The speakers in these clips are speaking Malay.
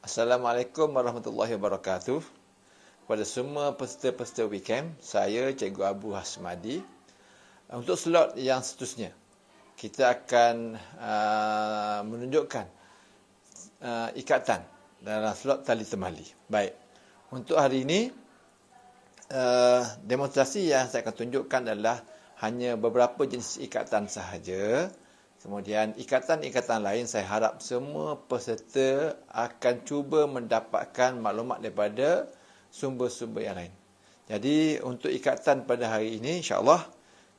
Assalamualaikum warahmatullahi wabarakatuh. Pada semua peserta-peserta weekend, saya Cikgu Abu Hasmadi. Eh, untuk slot yang seterusnya, kita akan uh, menunjukkan uh, ikatan dalam slot tali temali. Baik. Untuk hari ini, uh, demonstrasi yang saya akan tunjukkan adalah hanya beberapa jenis ikatan sahaja. Kemudian ikatan-ikatan lain saya harap semua peserta akan cuba mendapatkan maklumat daripada sumber-sumber yang lain. Jadi untuk ikatan pada hari ini insya-Allah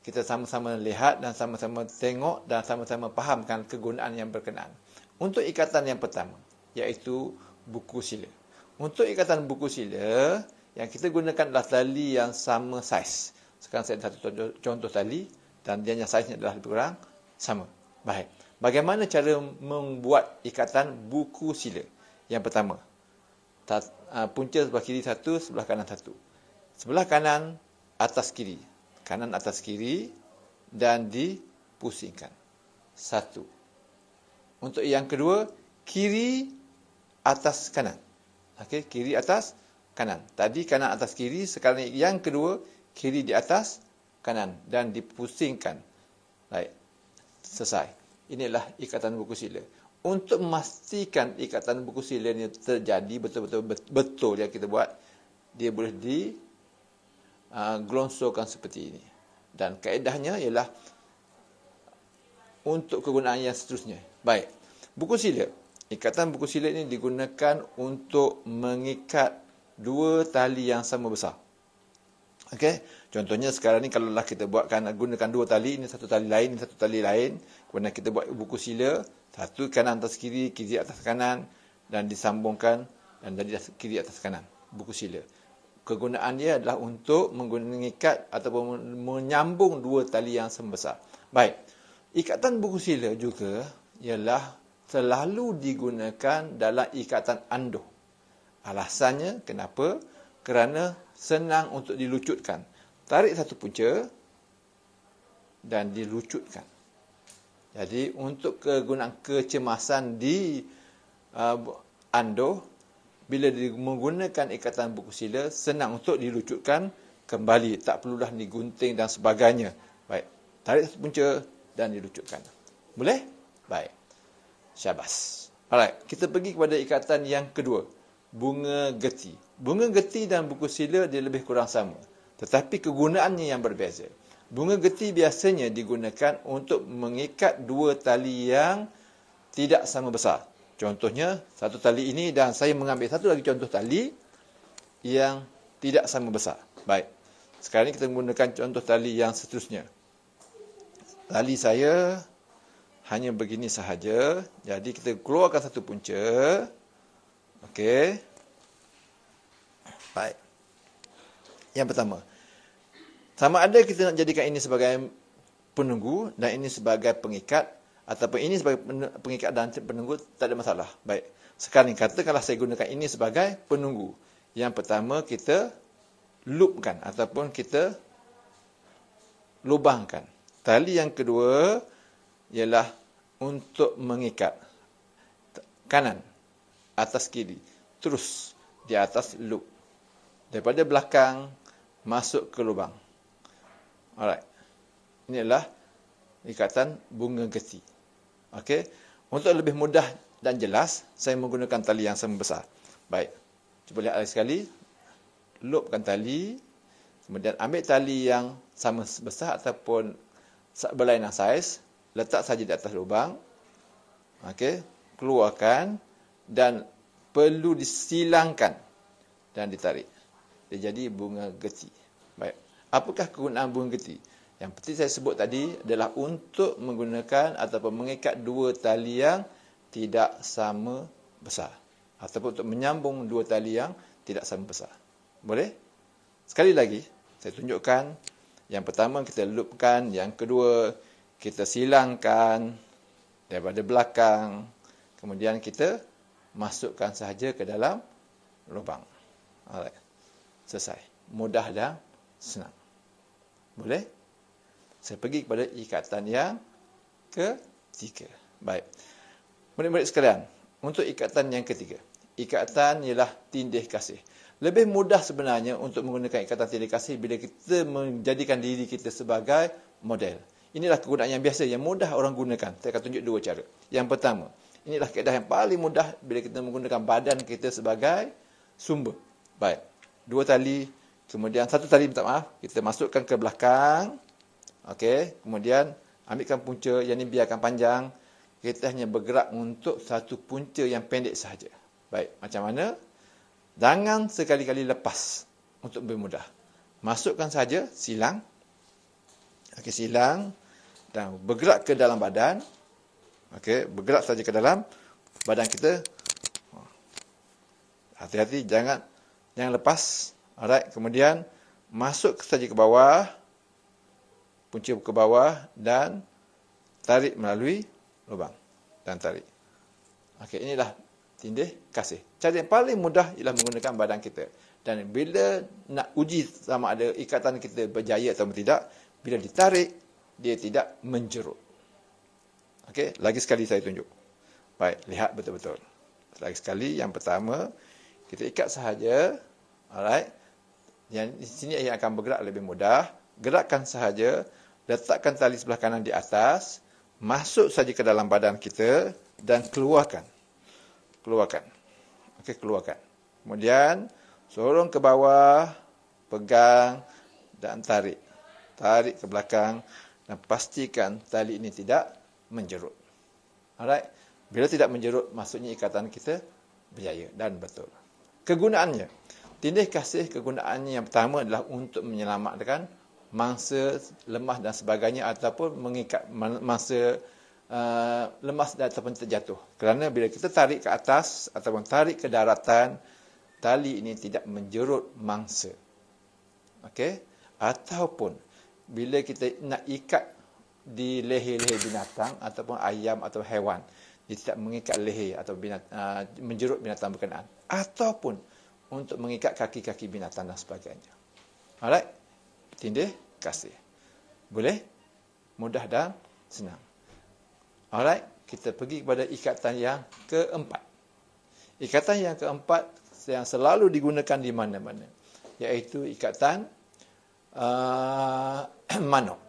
kita sama-sama lihat dan sama-sama tengok dan sama-sama fahamkan kegunaan yang berkenaan. Untuk ikatan yang pertama iaitu buku sila. Untuk ikatan buku sila yang kita gunakan adalah tali yang sama saiz. Sekarang saya ada satu contoh, contoh tali dan dia yang saiznya adalah lebih kurang sama. Baik. Bagaimana cara membuat ikatan buku sila? Yang pertama, ah, punca sebelah kiri satu, sebelah kanan satu. Sebelah kanan atas kiri. Kanan atas kiri dan dipusingkan. Satu. Untuk yang kedua, kiri atas kanan. Okey, kiri atas kanan. Tadi kanan atas kiri, sekarang yang kedua, kiri di atas kanan dan dipusingkan. Baik selesai. Inilah ikatan buku sila. Untuk memastikan ikatan buku sila ini terjadi betul-betul betul yang kita buat, dia boleh di uh, seperti ini. Dan kaedahnya ialah untuk kegunaan yang seterusnya. Baik. Buku sila. Ikatan buku sila ini digunakan untuk mengikat dua tali yang sama besar. Okey. Contohnya sekarang ni kalau lah kita buatkan gunakan dua tali, ini satu tali lain, ini satu tali lain. Kemudian kita buat buku sila, satu kanan atas kiri, kiri atas kanan dan disambungkan dan dari kiri atas kanan. Buku sila. Kegunaan dia adalah untuk mengikat ataupun menyambung dua tali yang sembesar. Baik. Ikatan buku sila juga ialah selalu digunakan dalam ikatan anduh. Alasannya kenapa? Kerana senang untuk dilucutkan. Tarik satu punca dan dilucutkan. Jadi untuk kegunaan kecemasan di uh, ando bila menggunakan ikatan buku sila senang untuk dilucutkan kembali tak perlu perlulah digunting dan sebagainya. Baik. Tarik satu punca dan dilucutkan. Boleh? Baik. Syabas. Alright, kita pergi kepada ikatan yang kedua bunga geti. Bunga geti dan buku sila dia lebih kurang sama. Tetapi kegunaannya yang berbeza. Bunga geti biasanya digunakan untuk mengikat dua tali yang tidak sama besar. Contohnya, satu tali ini dan saya mengambil satu lagi contoh tali yang tidak sama besar. Baik. Sekarang ini kita menggunakan contoh tali yang seterusnya. Tali saya hanya begini sahaja. Jadi kita keluarkan satu punca. Okey. Baik. Yang pertama. Sama ada kita nak jadikan ini sebagai penunggu dan ini sebagai pengikat ataupun ini sebagai pengikat dan penunggu tak ada masalah. Baik. Sekarang katakanlah saya gunakan ini sebagai penunggu. Yang pertama kita loopkan ataupun kita lubangkan. Tali yang kedua ialah untuk mengikat kanan atas kiri, terus di atas loop. Daripada belakang masuk ke lubang. Alright. Inilah ikatan bunga geti. Okey. Untuk lebih mudah dan jelas, saya menggunakan tali yang sama besar. Baik. Cuba lihat lagi sekali. Loopkan tali. Kemudian ambil tali yang sama besar ataupun berlainan saiz. Letak saja di atas lubang. Okey. Keluarkan dan perlu disilangkan dan ditarik. Dia jadi bunga geti. Baik. Apakah kegunaan bunga geti? Yang penting saya sebut tadi adalah untuk menggunakan ataupun mengikat dua tali yang tidak sama besar. Ataupun untuk menyambung dua tali yang tidak sama besar. Boleh? Sekali lagi, saya tunjukkan. Yang pertama kita loopkan. Yang kedua, kita silangkan daripada belakang. Kemudian kita masukkan sahaja ke dalam lubang. Alright. Selesai. Mudah dan senang. Boleh? Saya pergi kepada ikatan yang ketiga. Baik. Murid-murid sekalian, untuk ikatan yang ketiga. Ikatan ialah tindih kasih. Lebih mudah sebenarnya untuk menggunakan ikatan tindih kasih bila kita menjadikan diri kita sebagai model. Inilah kegunaan yang biasa, yang mudah orang gunakan. Saya akan tunjuk dua cara. Yang pertama, Inilah keadaan yang paling mudah bila kita menggunakan badan kita sebagai sumber. Baik. Dua tali. Kemudian satu tali minta maaf. Kita masukkan ke belakang. Okey. Kemudian ambilkan punca yang ini biarkan panjang. Kita hanya bergerak untuk satu punca yang pendek sahaja. Baik. Macam mana? Jangan sekali-kali lepas untuk lebih mudah. Masukkan saja silang. Okey silang. Dan bergerak ke dalam badan. Okey, bergerak saja ke dalam badan kita. Hati-hati jangan yang lepas. Alright, kemudian masuk saja ke bawah. Punca ke bawah dan tarik melalui lubang dan tarik. Okey, inilah tindih kasih. Cara yang paling mudah ialah menggunakan badan kita. Dan bila nak uji sama ada ikatan kita berjaya atau tidak, bila ditarik, dia tidak menjerut. Okey, lagi sekali saya tunjuk. Baik, lihat betul-betul. Lagi sekali yang pertama kita ikat sahaja. Alright. Yang di sini yang akan bergerak lebih mudah. Gerakkan sahaja, letakkan tali sebelah kanan di atas, masuk saja ke dalam badan kita dan keluarkan. Keluarkan. Okey, keluarkan. Kemudian sorong ke bawah, pegang dan tarik. Tarik ke belakang dan pastikan tali ini tidak menjerut. Alright. Bila tidak menjerut, maksudnya ikatan kita berjaya dan betul. Kegunaannya. Tindih kasih kegunaannya yang pertama adalah untuk menyelamatkan mangsa lemah dan sebagainya ataupun mengikat mangsa uh, lemas dan ataupun terjatuh. Kerana bila kita tarik ke atas ataupun tarik ke daratan, tali ini tidak menjerut mangsa. Okey? Ataupun bila kita nak ikat di leher-leher binatang ataupun ayam atau haiwan. Dia tidak mengikat leher atau binat, uh, menjerut binatang berkenaan. Ataupun untuk mengikat kaki-kaki binatang dan sebagainya. Alright? Tindih? Kasih. Boleh? Mudah dan senang. Alright? Kita pergi kepada ikatan yang keempat. Ikatan yang keempat yang selalu digunakan di mana-mana. Iaitu ikatan uh, manuk.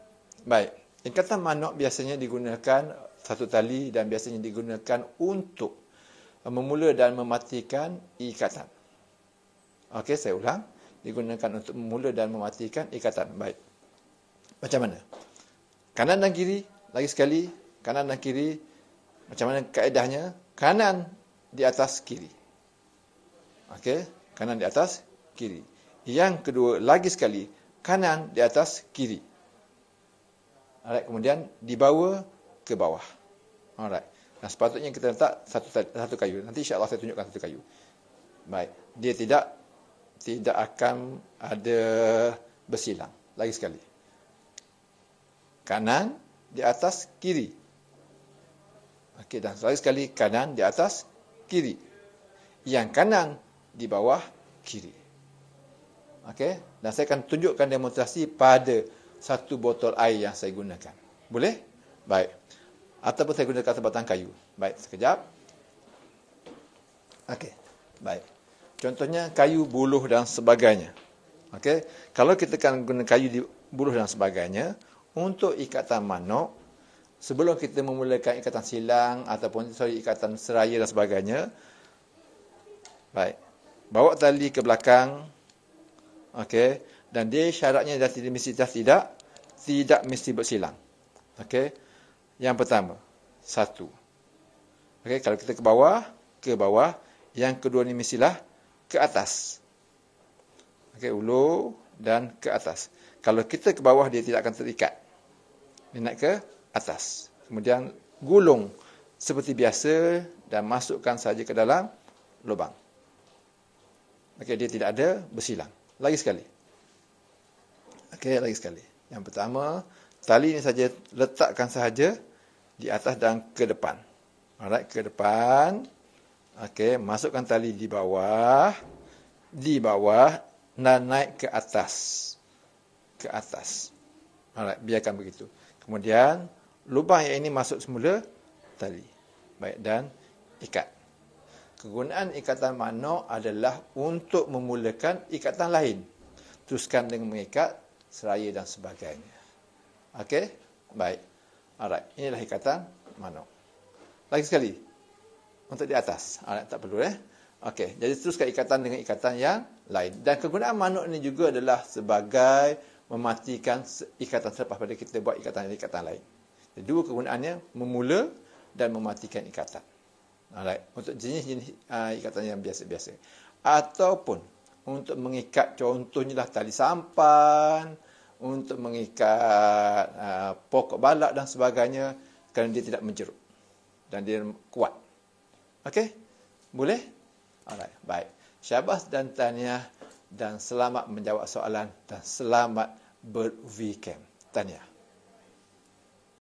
Baik. Ikatan manok biasanya digunakan satu tali dan biasanya digunakan untuk memula dan mematikan ikatan. Okey, saya ulang. Digunakan untuk memula dan mematikan ikatan. Baik. Macam mana? Kanan dan kiri, lagi sekali, kanan dan kiri, macam mana kaedahnya? Kanan di atas kiri. Okey, kanan di atas kiri. Yang kedua, lagi sekali, kanan di atas kiri alright, kemudian dibawa ke bawah. Alright. Nah, sepatutnya kita letak satu satu kayu. Nanti insya-Allah saya tunjukkan satu kayu. Baik. Dia tidak tidak akan ada bersilang. Lagi sekali. Kanan di atas kiri. Okey dan lagi sekali kanan di atas kiri. Yang kanan di bawah kiri. Okey, dan saya akan tunjukkan demonstrasi pada satu botol air yang saya gunakan. Boleh? Baik. Ataupun saya gunakan sebatang kayu. Baik, sekejap. Okey. Baik. Contohnya kayu buluh dan sebagainya. Okey. Kalau kita akan guna kayu di buluh dan sebagainya, untuk ikatan manok, sebelum kita memulakan ikatan silang ataupun sorry, ikatan seraya dan sebagainya, baik. Bawa tali ke belakang. Okey dan dia syaratnya dan tidak mesti dan tidak tidak mesti bersilang. Okey. Yang pertama, satu. Okey, kalau kita ke bawah, ke bawah. Yang kedua ni mestilah ke atas. Okey, ulu dan ke atas. Kalau kita ke bawah, dia tidak akan terikat. Dia naik ke atas. Kemudian gulung seperti biasa dan masukkan saja ke dalam lubang. Okey, dia tidak ada bersilang. Lagi sekali. Okey, lagi sekali. Yang pertama, tali ini saja letakkan sahaja di atas dan ke depan. Alright, ke depan. Okey, masukkan tali di bawah. Di bawah dan naik ke atas. Ke atas. Alright, biarkan begitu. Kemudian, lubang yang ini masuk semula tali. Baik, dan ikat. Kegunaan ikatan mano adalah untuk memulakan ikatan lain. Teruskan dengan mengikat seraya dan sebagainya. Okey? Baik. Alright. Inilah ikatan mano. Lagi sekali. Untuk di atas. Alright. Tak perlu eh. Okey. Jadi teruskan ikatan dengan ikatan yang lain. Dan kegunaan mano ini juga adalah sebagai mematikan ikatan selepas pada kita buat ikatan-ikatan lain. Jadi, dua kegunaannya memula dan mematikan ikatan. Alright. Untuk jenis-jenis uh, ikatan yang biasa-biasa. Ataupun untuk mengikat contohnya lah tali sampan untuk mengikat uh, pokok balak dan sebagainya kerana dia tidak menjeruk dan dia kuat. Okey? Boleh? Alright, baik. Syabas dan tahniah dan selamat menjawab soalan dan selamat berweekend. Tahniah.